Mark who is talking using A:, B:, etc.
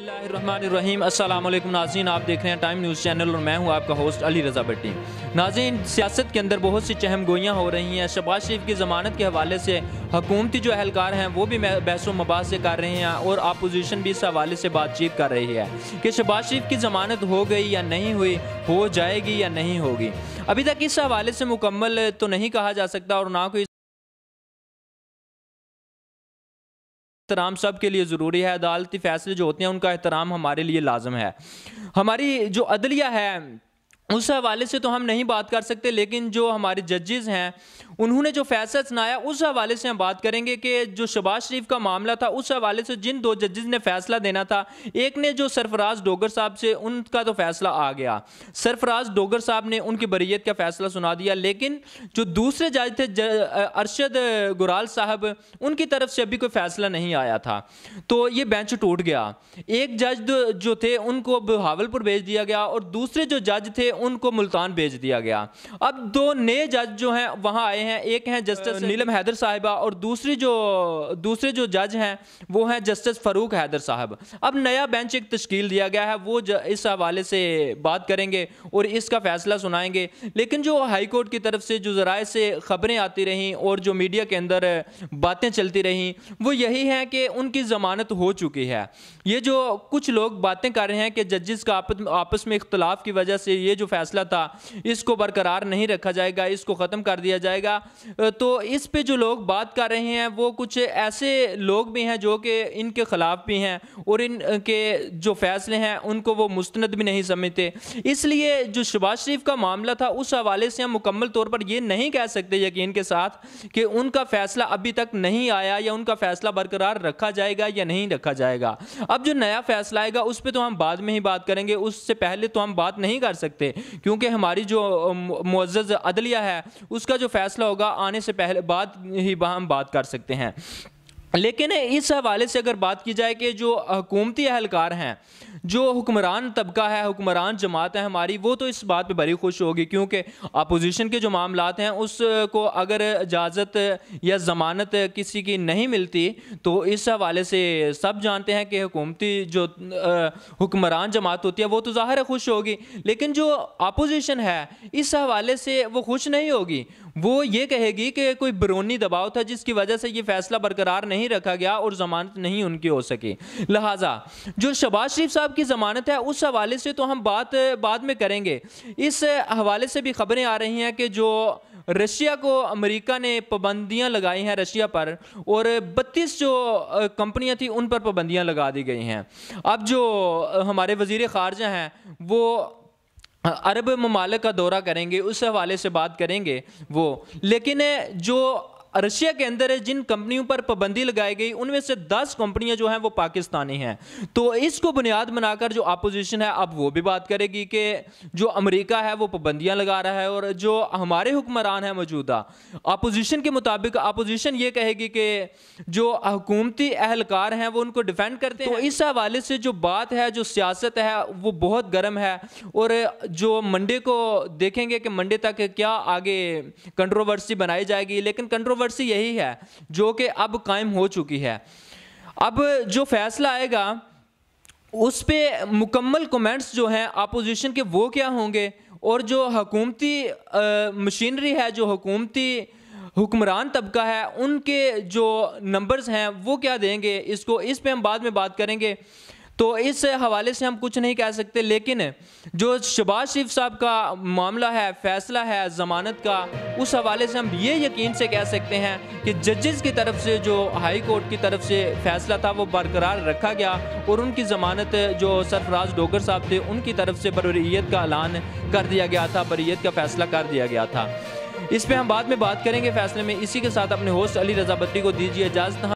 A: बसमीम असल नाजीन आप देख रहे हैं टाइम न्यूज़ चैनल और मैं हूं आपका होस्ट अली रज़ा भट्टी नाजीन सियासत के अंदर बहुत सी चहम गोयाँ हो रही हैं शबाज शरीफ की ज़मानत के हवाले से हकूमती जो अहलकार हैं वो भी बहस मबासे कर रहे हैं और अपोजिशन भी इस हवाले से बातचीत कर रही है कि शबाज शरीफ की ज़मानत हो गई या नहीं हुई हो जाएगी या नहीं होगी अभी तक इस हवाले से मुकम्मल तो नहीं कहा जा सकता और ना कोई एहतराम सब के लिए ज़रूरी है अदालती फैसले जो होते हैं उनका एहतराम हमारे लिए लाजम है हमारी जो अदलिया है उस हवाले से तो हम नहीं बात कर सकते लेकिन जो हमारे जजेस हैं उन्होंने जो फैसला सुनाया उस हवाले से हम बात करेंगे कि जो शबाज शरीफ का मामला था उस हवाले से जिन दो जजेज ने फैसला देना था एक ने जो सरफराज डोगर साहब से उनका तो फैसला आ गया सरफराज डोगर साहब ने उनकी बरीयत का फैसला सुना दिया लेकिन जो दूसरे जज थे अरशद गुराल साहब उनकी तरफ से अभी कोई फैसला नहीं आया था तो ये बेंच टूट गया एक जज जो थे उनको बहावलपुर भेज दिया गया और दूसरे जो जज थे उनको मुल्तान भेज दिया गया अब दो नए जज जो हैं वहाँ आए हैं एक हैं जस्टिस नीलम हैदर साहिबा और दूसरी जो दूसरे जो जज हैं वो हैं जस्टिस फरूक हैदर साहब अब नया बेंच एक तश्कील दिया गया है वो इस हवाले से बात करेंगे और इसका फैसला सुनाएंगे लेकिन जो हाई कोर्ट की तरफ से जो जराए से खबरें आती रहीं और जो मीडिया के अंदर बातें चलती रहीं वो यही हैं कि उनकी ज़मानत हो चुकी है ये जो कुछ लोग बातें कर रहे हैं कि जजेस का आपस आपस में इख्तलाफ की वजह से ये जो फैसला था इसको बरकरार नहीं रखा जाएगा इसको ख़त्म कर दिया जाएगा गया तो इस पे जो लोग बात कर रहे हैं वो कुछ ऐसे लोग भी हैं जो कि इनके ख़िलाफ़ भी हैं और इनके जो फैसले हैं उनको वो मुस्ंद भी नहीं समझते इसलिए जो शबाज शरीफ का मामला था उस हवाले से हम मुकम्मल तौर पर यह नहीं कह सकते यकीन के साथ कि उनका फ़ैसला अभी तक नहीं आया या उनका फ़ैसला बरकरार रखा जाएगा या नहीं रखा जाएगा अब जो नया फैसला आएगा उस पर तो हम बाद में ही बात करेंगे उससे पहले तो हम बात नहीं कर सकते क्योंकि हमारी जो मुआज़ अदलिया है उसका जो फैसला होगा आने से पहले बाद ही हम बात कर सकते हैं लेकिन इस हवाले से अगर बात की जाए कि जो हकूमती अहलकार हैं जो हुक्मरान तबका है हुक्मरान जमात है हमारी वो तो इस बात पे बड़ी खुश होगी क्योंकि अपोजिशन के जो मामला हैं उसको अगर इजाज़त या ज़मानत किसी की नहीं मिलती तो इस हवाले से सब जानते हैं कि हुकूमती जो हुक्मरान जमात होती है वो तो ज़ाहिर है खुश होगी लेकिन जो अपोजिशन है इस हवाले से वो खुश नहीं होगी वो ये कहेगी कि कोई बरूनी दबाव था जिसकी वजह से ये फैसला बरकरार नहीं नहीं रखा गया और ज़मानत नहीं उनकी हो सकी लिहाजा जो शबाज शरीफ साहब की ज़मानत है उस हवाले से तो हम बात बाद में करेंगे इस हवाले से भी खबरें आ रही हैं कि जो रशिया को अमेरिका ने पाबंदियां लगाई हैं रशिया पर और 32 जो कंपनियां थी उन पर पाबंदियां लगा दी गई हैं अब जो हमारे वजीर खारजा हैं वो अरब ममालक का दौरा करेंगे उस हवाले से बात करेंगे वो लेकिन जो रशिया के अंदर जिन कंपनियों पर पाबंदी लगाई गई उनमें से दस कंपनियां जो हैं वो पाकिस्तानी हैं तो इसको बुनियाद बनाकर जो अपोजिशन है अब वो भी बात करेगी कि जो अमेरिका है वो पाबंदियां लगा रहा है और जो हमारे हुक्मरान है मौजूदा अपोजिशन के मुताबिक अपोजिशन ये कहेगी कि जो हकूमती एहलकार हैं वो उनको डिफेंड करते हैं तो इस हवाले से जो बात है जो सियासत है वो बहुत गर्म है और जो मंडे को देखेंगे कि मंडे तक क्या आगे कंट्रोवर्सी बनाई जाएगी लेकिन कंट्रोवर्सी कंट्रोवर्सी यही है जो कि अब कायम हो चुकी है अब जो फैसला आएगा उस पर मुकम्मल कमेंट्स जो हैं अपोजिशन के वो क्या होंगे और जो हकूमती मशीनरी है जो हकूमती हुक्मरान तबका है उनके जो नंबर्स हैं वो क्या देंगे इसको इस पे हम बाद में बात करेंगे तो इस हवाले से हम कुछ नहीं कह सकते लेकिन जो शबाज शरीफ साहब का मामला है फैसला है ज़मानत का उस हवाले से हम ये यकीन से कह सकते हैं कि जजेस की तरफ से जो हाई कोर्ट की तरफ से फैसला था वो बरकरार रखा गया और उनकी ज़मानत जो सरफराज डोगर साहब थे उनकी तरफ से बरत का ऐलान कर दिया गया था बरयत का फैसला कर दिया गया था इस पर हम बाद में बात करेंगे फैसले में इसी के साथ अपने होस्ट अली रजाबत्ती को दीजिए इजाज़त